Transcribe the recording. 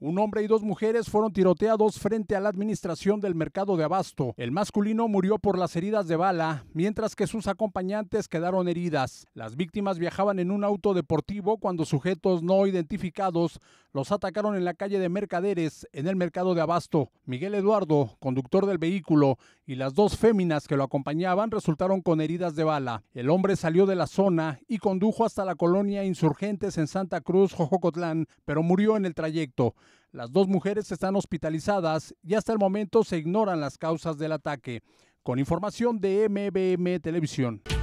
Un hombre y dos mujeres fueron tiroteados frente a la administración del mercado de abasto. El masculino murió por las heridas de bala, mientras que sus acompañantes quedaron heridas. Las víctimas viajaban en un auto deportivo cuando sujetos no identificados los atacaron en la calle de Mercaderes, en el mercado de abasto. Miguel Eduardo, conductor del vehículo, y las dos féminas que lo acompañaban resultaron con heridas de bala. El hombre salió de la zona y condujo hasta la colonia Insurgentes en Santa Cruz, Jojocotlán, pero murió en el trayecto. Las dos mujeres están hospitalizadas y hasta el momento se ignoran las causas del ataque. Con información de MBM Televisión.